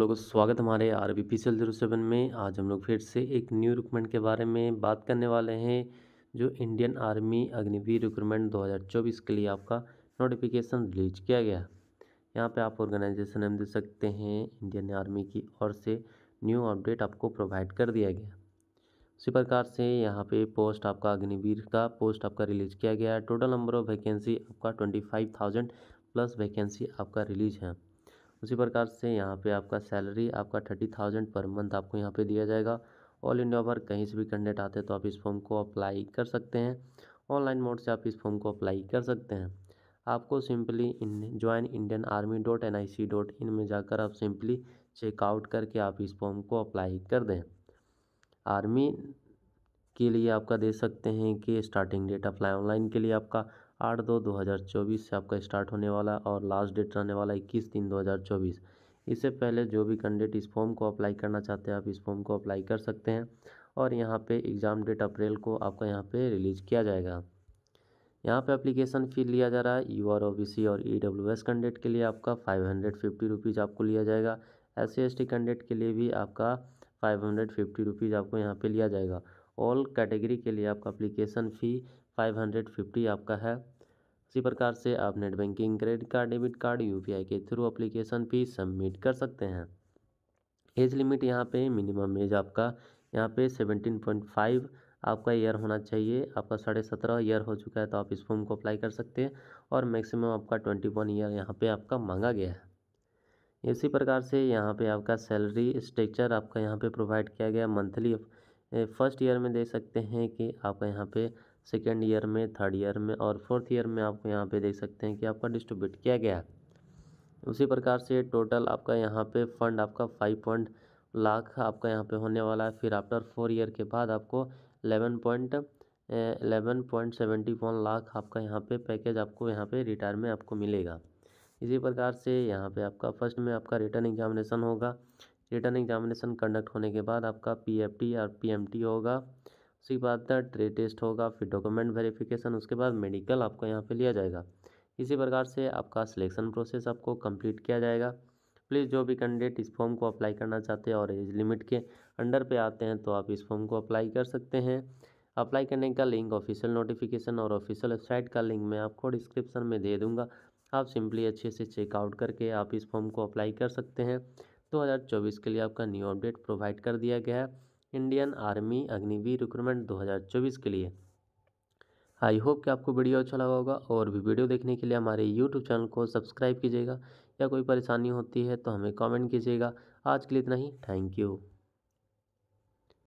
लोगों का स्वागत हमारे R B P C L zero seven में आज हम लोग फिर से एक न्यू रिक्रूटमेंट के बारे में बात करने वाले हैं जो इंडियन आर्मी अग्निवीर रिक्रूटमेंट 2024 के लिए आपका नोटिफिकेशन रिलीज किया गया यहाँ पे आप ऑर्गेनाइजेशन नेम दे सकते हैं इंडियन आर्मी की ओर से न्यू अपडेट आपको प्रोवाइड कर दिया गया उसी प्रकार से यहाँ पे पोस्ट आपका अग्निवीर का पोस्ट आपका रिलीज किया गया टोटल नंबर ऑफ वैकेंसी आपका twenty five thousand plus vacancy आपका रिलीज है उसी प्रकार से यहाँ पे आपका सैलरी आपका थर्टी थाउजेंड पर मंथ आपको यहाँ पे दिया जाएगा ऑल इंडिया पर कहीं से भी कैंडिडेट आते हैं तो आप इस फॉर्म को अप्लाई कर सकते हैं ऑनलाइन मोड से आप इस फॉर्म को अप्लाई कर सकते हैं आपको simply in join Indian Army dot N I C dot in में जाकर आप सिंपली चेकआउट करके आप इस फॉर्म को अप्लाई कर दें आर्मी के लिए आपका दे सकते हैं कि स्टार्टिंग डेट अप्लाई ऑनलाइन के लिए आपका आठ दो दो हज़ार चौबीस से आपका स्टार्ट होने वाला और लास्ट डेट रहने वाला इक्कीस तीन दो हज़ार चौबीस इससे पहले जो भी कैंडिडेट इस फॉर्म को अप्लाई करना चाहते हैं आप इस फॉर्म को अप्लाई कर सकते हैं और यहाँ पे एग्ज़ाम डेट अप्रैल को आपका यहाँ पे रिलीज किया जाएगा यहाँ पे एप्लीकेशन फ़ी लिया जा रहा है U R O B C और ई डब्ल्यू एस कैंडिडेट के लिए आपका फाइव हंड्रेड फिफ्टी रुपीज़ आपको लिया जाएगा S C S T candidate के लिए भी आपका फाइव हंड्रेड फिफ्टी रुपीज़ आपको यहाँ पे लिया जाएगा ऑल कैटेगरी के लिए आपका application fee five hundred fifty आपका है इसी प्रकार से आप net banking credit card debit card UPI के थ्रू अप्लीकेशन फ़ी सबमिट कर सकते हैं एज लिमिट यहाँ पे मिनिमम एज आपका यहाँ पे सेवेंटीन पॉइंट फाइव आपका ईयर होना चाहिए आपका साढ़े सत्रह ईयर हो चुका है तो आप इस फॉर्म को अप्लाई कर सकते हैं और मैक्सिमम आपका ट्वेंटी वन ईयर यहाँ पे आपका मांगा गया है इसी प्रकार से यहाँ पे आपका सैलरी स्ट्रक्चर आपका यहाँ पे प्रोवाइड किया गया मंथली फर्स्ट ईयर में देख सकते हैं कि आपका यहाँ पे सेकेंड ईयर में थर्ड ईयर में और फोर्थ ईयर में आपको यहाँ पे देख सकते हैं कि आपका डिस्ट्रीब्यूट किया गया उसी प्रकार से टोटल आपका यहाँ पे फंड आपका फाइव पॉइंट लाख आपका यहाँ पे होने वाला है फिर आफ्टर फोर ईयर के बाद आपको eleven point eleven point seventy one lakh आपका यहाँ पे पैकेज आपको यहाँ पे रिटायर में आपको मिलेगा इसी प्रकार से यहाँ पे आपका फर्स्ट में आपका रिटर्न एग्जामिनेशन होगा रिटर्न एग्जामिनेशन कंडक्ट होने के बाद आपका पीएफटी और पीएमटी होगा उसके बाद ट्रे टेस्ट होगा फिर डॉक्यूमेंट वेरिफिकेशन उसके बाद मेडिकल आपको यहाँ पे लिया जाएगा इसी प्रकार से आपका सिलेक्शन प्रोसेस आपको कंप्लीट किया जाएगा प्लीज़ जो भी कैंडिडेट इस फॉर्म को अप्लाई करना चाहते हैं और एज लिमिट के अंडर पे आते हैं तो आप इस फॉर्म को अप्लाई कर सकते हैं अप्लाई करने का लिंक ऑफिशियल नोटिफिकेशन और ऑफिशियल वेबसाइट का लिंक मैं आपको डिस्क्रिप्शन में दे दूँगा आप सिंपली अच्छे से चेकआउट करके आप इस फॉर्म को अप्लाई कर सकते हैं 2024 के लिए आपका न्यू अपडेट प्रोवाइड कर दिया गया है इंडियन आर्मी अग्निवीर रिक्रूटमेंट 2024 के लिए आई होप कि आपको वीडियो अच्छा लगा होगा और भी वीडियो देखने के लिए हमारे यूट्यूब चैनल को सब्सक्राइब कीजिएगा या कोई परेशानी होती है तो हमें कॉमेंट कीजिएगा आज के लिए इतना ही थैंक यू